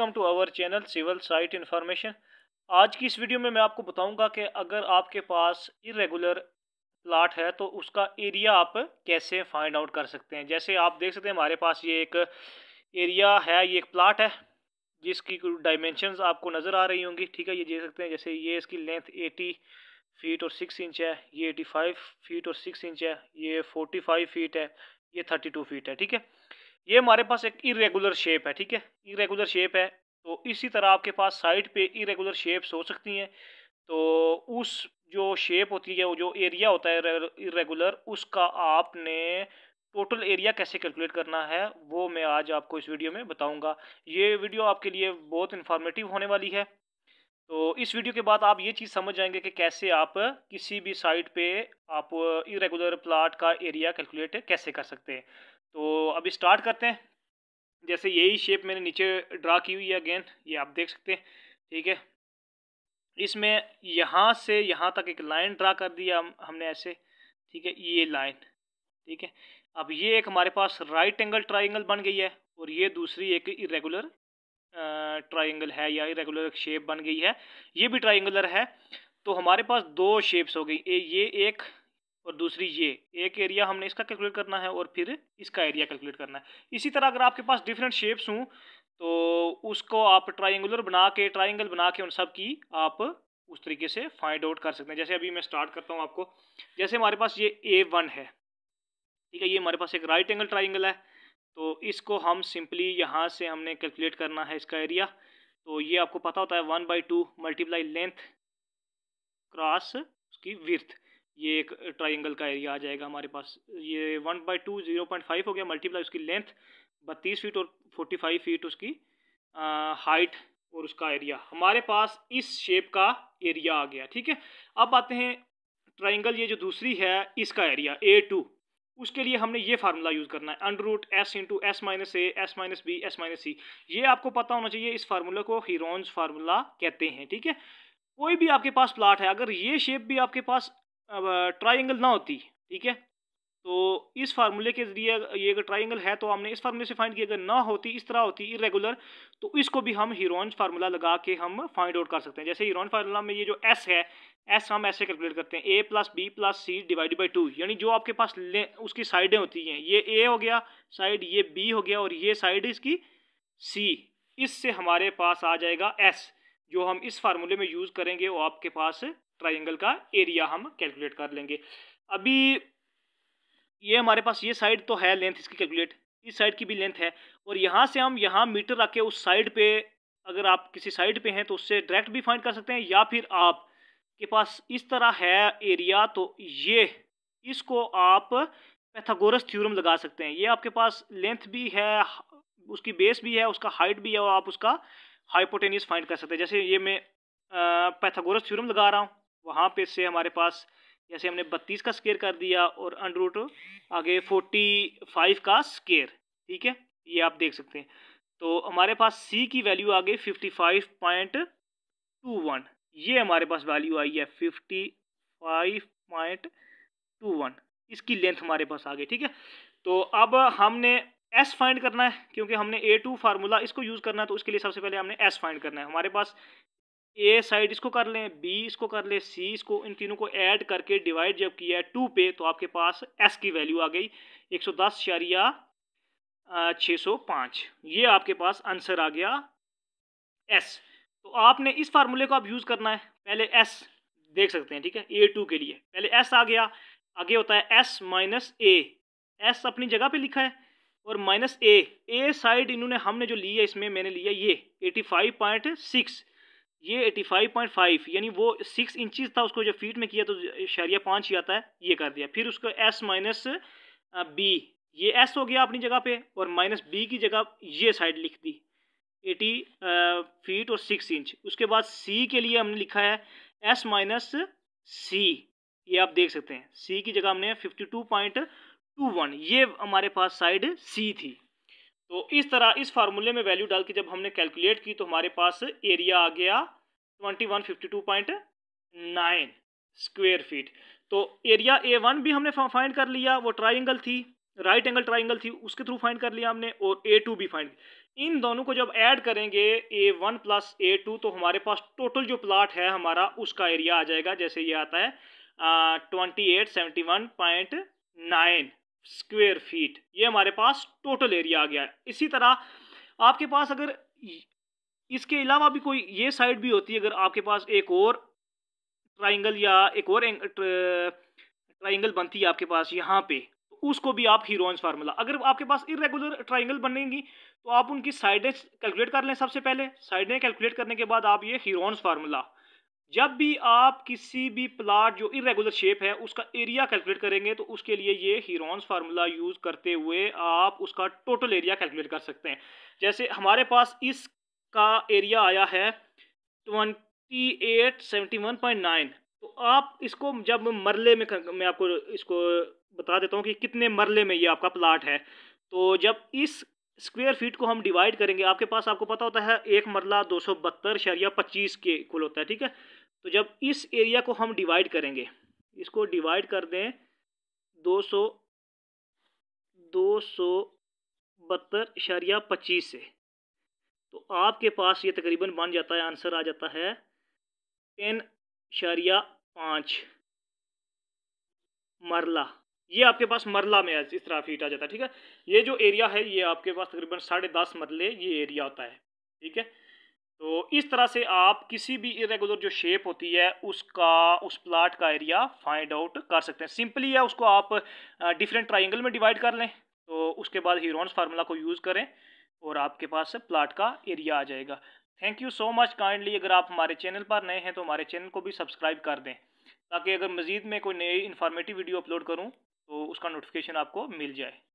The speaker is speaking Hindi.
welcome to our channel civil site information आज की इस वीडियो में मैं आपको बताऊंगा कि अगर आपके पास इरेगुलर प्लाट है तो उसका एरिया आप कैसे फाइंड आउट कर सकते हैं जैसे आप देख सकते हैं हमारे पास ये एक एरिया है ये एक प्लाट है जिसकी डायमेंशन आपको नज़र आ रही होंगी ठीक है ये देख सकते हैं जैसे ये इसकी लेंथ एटी फीट और सिक्स इंच है ये एटी फाइव फीट और सिक्स इंच है ये फोर्टी फाइव फीट है ये थर्टी टू फीट है ठीक है ये हमारे पास एक इरेगुलर शेप है ठीक है इरेगुलर शेप है तो इसी तरह आपके पास साइड पे इरेगुलर शेप्स हो सकती हैं तो उस जो शेप होती है वो जो एरिया होता है इरेगुलर उसका आपने टोटल एरिया कैसे कैलकुलेट करना है वो मैं आज आपको इस वीडियो में बताऊँगा ये वीडियो आपके लिए बहुत इन्फॉर्मेटिव होने वाली है तो इस वीडियो के बाद आप ये चीज़ समझ जाएंगे कि कैसे आप किसी भी साइट पे आप इरेगुलर प्लाट का एरिया कैलकुलेट कैसे कर सकते हैं तो अभी स्टार्ट करते हैं जैसे यही शेप मैंने नीचे ड्रा की हुई है अगेन ये आप देख सकते हैं ठीक है इसमें यहाँ से यहाँ तक एक लाइन ड्रा कर दिया हम हमने ऐसे ठीक है ये लाइन ठीक है अब ये एक हमारे पास राइट एंगल ट्राइंगल बन गई है और ये दूसरी एक इरेगुलर ट्राइंगल है या इरेगुलर शेप बन गई है ये भी ट्राइंगुलर है तो हमारे पास दो शेप्स हो गई ये एक और दूसरी ये एक एरिया हमने इसका कैलकुलेट करना है और फिर इसका एरिया कैलकुलेट करना है इसी तरह अगर आपके पास डिफरेंट शेप्स हों तो उसको आप ट्राइंगुलर बना के ट्राइंगल बना के उन सब की आप उस तरीके से फाइंड आउट कर सकते हैं जैसे अभी मैं स्टार्ट करता हूँ आपको जैसे हमारे पास ये ए वन है ठीक है ये हमारे पास एक राइट एंगल ट्राइंगल है तो इसको हम सिंपली यहाँ से हमने कैलकुलेट करना है इसका एरिया तो ये आपको पता होता है one by two multiply length cross उसकी विर्थ ये एक ट्राइंगल का एरिया आ जाएगा हमारे पास ये one by two zero point five हो गया मल्टीप्लाई उसकी लेंथ बत्तीस फीट और फोर्टी फाइव फीट उसकी हाइट और उसका एरिया हमारे पास इस शेप का एरिया आ गया ठीक है अब आते हैं ट्राइंगल ये जो दूसरी है इसका एरिया ए टू उसके लिए हमने ये फार्मूला यूज़ करना है under root S into S minus A S minus B S minus C ये आपको पता होना चाहिए इस फार्मूला को हीरोन्स फार्मूला कहते हैं ठीक है कोई भी आपके पास प्लाट है अगर ये शेप भी आपके पास ट्राइंगल ना होती ठीक है तो इस फार्मूले के ज़रिए ये अगर ट्राइंगल है तो हमने इस फार्मूले से फाइंड किया अगर ना होती इस तरह होती इरेगुलर तो इसको भी हम हीरोन फार्मूला लगा के हम फाइंड आउट कर सकते हैं जैसे हीरोन फार्मूला में ये जो एस है एस हम ऐसे कैलकुलेट करते हैं A plus B plus C divided by two यानी जो आपके पास ले उसकी साइडें होती हैं ये ए हो गया साइड ये बी हो गया और ये साइड इसकी सी इससे हमारे पास आ जाएगा एस जो हम इस फार्मूले में यूज़ करेंगे वो आपके पास ट्राइंगल का एरिया हम कैलकुलेट कर लेंगे अभी ये हमारे पास ये साइड तो है लेंथ इसकी कैलकुलेट इस साइड की भी लेंथ है और यहाँ से हम यहाँ मीटर रख के उस साइड पे अगर आप किसी साइड पे हैं तो उससे डायरेक्ट भी फाइंड कर सकते हैं या फिर आप के पास इस तरह है एरिया तो ये इसको आप पैथागोरस थ्योरम लगा सकते हैं ये आपके पास लेंथ भी है उसकी बेस भी है उसका हाइट भी है और आप उसका हाइपोटेनियस फाइंड कर सकते हैं जैसे ये मैं पैथागोरस थ्योरम लगा रहा हूँ वहाँ पे से हमारे पास जैसे हमने बत्तीस का स्केयर कर दिया और अंडर रूट आगे फोर्टी फाइव का स्केयर ठीक है ये आप देख सकते हैं तो हमारे पास सी की वैल्यू आ गई fifty five point two one ये हमारे पास वैल्यू आई है fifty five point two one इसकी लेंथ हमारे पास आ गई ठीक है तो अब हमने एस फाइंड करना है क्योंकि हमने ए टू फार्मूला इसको यूज़ करना है तो उसके लिए सबसे पहले हमने एस फाइंड करना है हमारे पास ए साइड इसको कर लें बी इसको कर लें सी इसको इन तीनों को ऐड करके डिवाइड जब किया है टू पे तो आपके पास एस की वैल्यू आ गई एक सौ दस शारिया छः सौ पाँच ये आपके पास आंसर आ गया एस तो आपने इस फार्मूले को आप यूज़ करना है पहले एस देख सकते हैं ठीक है ए टू के लिए पहले एस आ गया आगे होता है एस माइनस ए एस अपनी जगह पर लिखा है और माइनस ए ए साइड इन्होंने हमने जो लिया इसमें मैंने लिया ये एटी फाइव पॉइंट सिक्स ये 85.5 यानी वो सिक्स इंचज था उसको जब फीट में किया तो शरिया पाँच ही आता है ये कर दिया फिर उसको एस माइनस बी ये एस हो गया अपनी जगह पे और माइनस बी की जगह ये साइड लिख दी एटी फीट और सिक्स इंच उसके बाद सी के लिए हमने लिखा है एस माइनस सी ये आप देख सकते हैं सी की जगह हमने fifty two point two one ये हमारे पास साइड सी थी तो इस तरह इस फार्मूले में वैल्यू डाल के जब हमने कैलकुलेट की तो हमारे पास एरिया आ गया twenty one fifty two point nine square feet तो एरिया ए वन भी हमने फाइंड कर लिया वो ट्राइंगल थी राइट एंगल ट्राइंगल थी उसके थ्रू फाइंड कर लिया हमने और ए टू भी फाइंड इन दोनों को जब ऐड करेंगे A one plus A two तो हमारे पास टोटल जो प्लाट है हमारा उसका एरिया आ जाएगा जैसे ये आता है twenty eight seventy one point nine square feet ये हमारे पास टोटल एरिया आ गया है इसी तरह आपके पास अगर इसके अलावा भी कोई ये साइड भी होती है अगर आपके पास एक और ट्राइंगल या एक और ट्राइंगल बनती है आपके पास यहाँ पे तो उसको भी आप हीरोइंस फार्मूला अगर आपके पास इरेगुलर ट्राइंगल बनेंगी तो आप उनकी साइडें कैलकुलेट कर लें सबसे पहले साइडें कैलकुलेट करने के बाद आप ये हीरोन्स फार्मूला जब भी आप किसी भी प्लाट जो इरेगुलर शेप है उसका एरिया कैलकुलेट करेंगे तो उसके लिए ये हीरोन्स फार्मूला यूज़ करते हुए आप उसका टोटल एरिया कैलकुलेट कर सकते हैं जैसे हमारे पास इसका एरिया आया है twenty eight seventy one point nine तो आप इसको जब मरले में मैं आपको इसको बता देता हूँ कि कितने मरले में ये आपका प्लाट है तो जब इस स्क्वेयर फीट को हम डिवाइड करेंगे आपके पास आपको पता होता है एक मरला दो सौ बहत्तर शरिया पच्चीस के कुल होता है ठीक है तो जब इस एरिया को हम डिवाइड करेंगे इसको डिवाइड कर दें दो सौ दो सौ बहत्तर पच्चीस से तो आपके पास ये तकरीबन बन जाता है आंसर आ जाता है टेन शरिया पाँच मरला ये आपके पास मरला में इस तरह फीट आ जाता है ठीक है ये जो एरिया है ये आपके पास तकरीबन साढ़े दस मरले ये एरिया होता है ठीक है तो इस तरह से आप किसी भी इरेगुलर जो शेप होती है उसका उस प्लाट का एरिया फाइंड आउट कर सकते हैं सिंपली है उसको आप डिफरेंट ट्राइंगल में डिवाइड कर लें तो उसके बाद हीरोन्स फार्मूला को यूज़ करें और आपके पास प्लाट का एरिया आ जाएगा thank you so much kindly अगर आप हमारे चैनल पर नए हैं तो हमारे चैनल को भी सब्सक्राइब कर दें ताकि अगर मज़ीद में कोई नई इन्फॉर्मेटिव वीडियो अपलोड करूँ तो उसका नोटिफिकेशन आपको मिल जाए